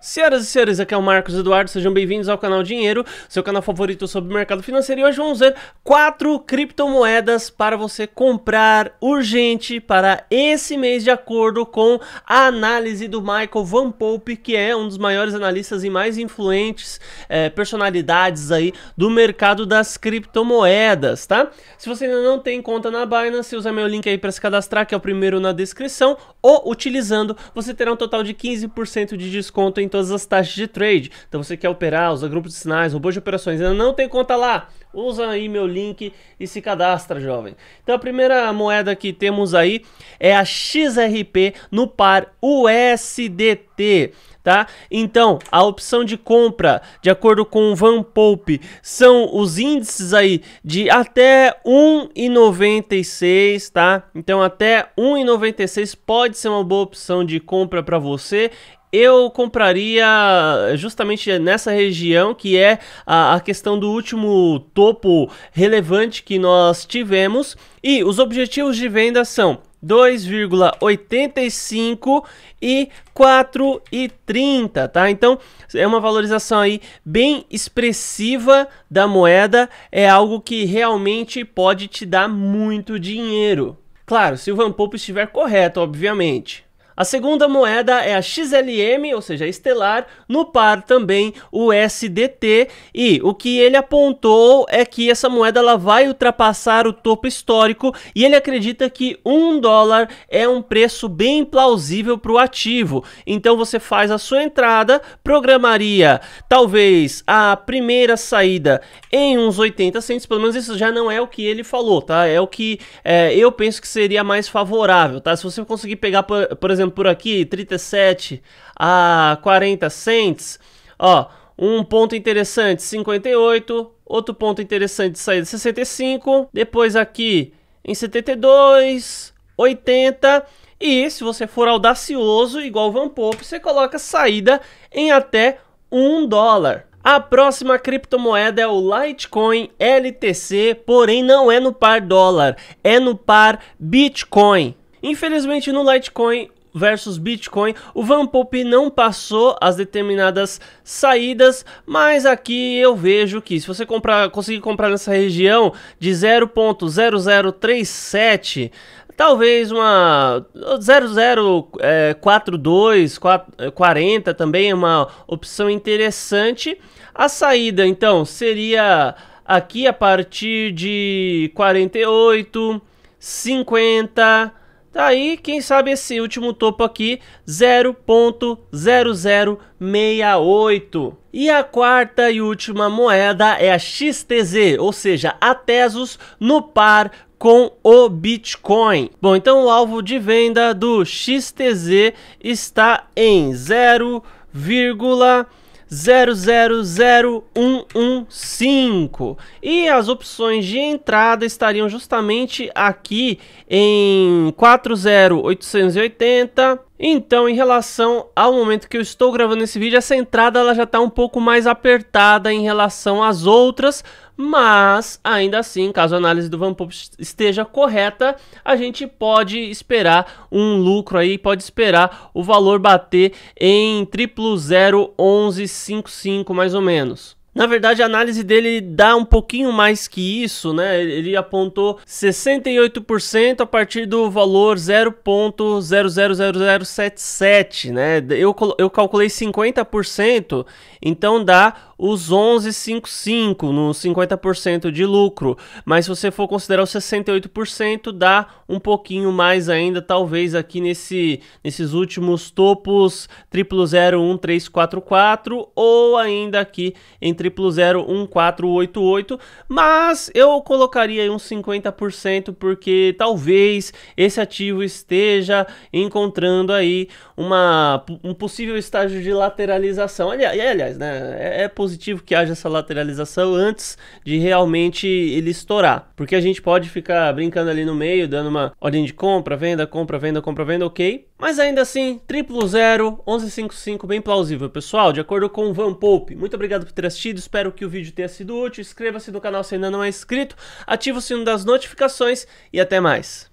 Senhoras e senhores, aqui é o Marcos Eduardo, sejam bem-vindos ao canal Dinheiro, seu canal favorito sobre mercado financeiro. E hoje vamos ver quatro criptomoedas para você comprar urgente para esse mês, de acordo com a análise do Michael Van Pope, que é um dos maiores analistas e mais influentes é, personalidades aí do mercado das criptomoedas, tá? Se você ainda não tem conta na Binance, usa meu link aí para se cadastrar, que é o primeiro na descrição, ou utilizando, você terá um total de 15% de desconto em todas as taxas de trade. Então você quer operar, usa grupos de sinais, robôs de operações, ainda não tem conta lá. Usa aí meu link e se cadastra, jovem. Então a primeira moeda que temos aí é a XRP no par USDT. Tá? Então, a opção de compra, de acordo com o Van Pope, são os índices aí de até 1,96, tá? Então, até 1,96 pode ser uma boa opção de compra para você eu compraria justamente nessa região que é a, a, questão do último topo relevante que nós tivemos. E os objetivos de venda são 2,85 e 4,30, tá? Então é uma valorização aí bem expressiva da moeda, é algo que realmente pode te dar muito dinheiro. Claro, se o Van Pope estiver correto, obviamente. A segunda moeda é a XLM, ou seja, Estelar, no par também o SDT, e o que ele apontou é que essa moeda ela vai ultrapassar o topo histórico e ele acredita que um dólar é um preço bem plausível para o ativo. Então você faz a sua entrada, programaria talvez a primeira saída em uns 80 centos, pelo menos isso já não é o que ele falou, tá? É o que é, eu penso que seria mais favorável, tá? Se você conseguir pegar, por, por exemplo, por aqui, 37 a 40 cents. Ó, um ponto interessante, 58, outro ponto interessante de saída, 65, depois aqui em 72, 80 e se você for audacioso igual o Van Pop, você coloca saída em até 1 dólar. A próxima criptomoeda é o Litecoin LTC, porém não é no par dólar, é no par Bitcoin. Infelizmente no Litecoin versus Bitcoin. O Van Pope não passou as determinadas saídas, mas aqui eu vejo que se você comprar, conseguir comprar nessa região de 0.0037, talvez uma 0042, 40 é, é, também é uma opção interessante. A saída então seria aqui a partir de 48, 50 Tá aí, quem sabe esse último topo aqui, 0.0068. E a quarta e última moeda é a XTZ, ou seja, a Tesos no par com o Bitcoin. Bom, então o alvo de venda do XTZ está em 0,00 000115. E as opções de entrada estariam justamente aqui em 40880 então, em relação ao momento que eu estou gravando esse vídeo, essa entrada ela já está um pouco mais apertada em relação às outras, mas ainda assim, caso a análise do Van Vanpop esteja correta, a gente pode esperar um lucro aí, pode esperar o valor bater em 1155, mais ou menos. Na verdade, a análise dele dá um pouquinho mais que isso, né? Ele apontou 68% a partir do valor 0.000077, né? Eu, eu calculei 50%, então dá os 11,55 no 50% de lucro. Mas se você for considerar os 68%, dá um pouquinho mais ainda, talvez aqui nesse, nesses últimos topos 00013344 ou ainda aqui entre 001488, mas eu colocaria uns 50% porque talvez esse ativo esteja encontrando aí uma, um possível estágio de lateralização. Aliás, aliás né, é, é positivo que haja essa lateralização antes de realmente ele estourar, porque a gente pode ficar brincando ali no meio, dando uma ordem de compra, venda, compra, venda, compra, venda, ok, mas ainda assim, zero, 1155, bem plausível, pessoal, de acordo com o Van Pope. Muito obrigado por ter assistido, espero que o vídeo tenha sido útil. Inscreva-se no canal se ainda não é inscrito, ative o sino das notificações e até mais.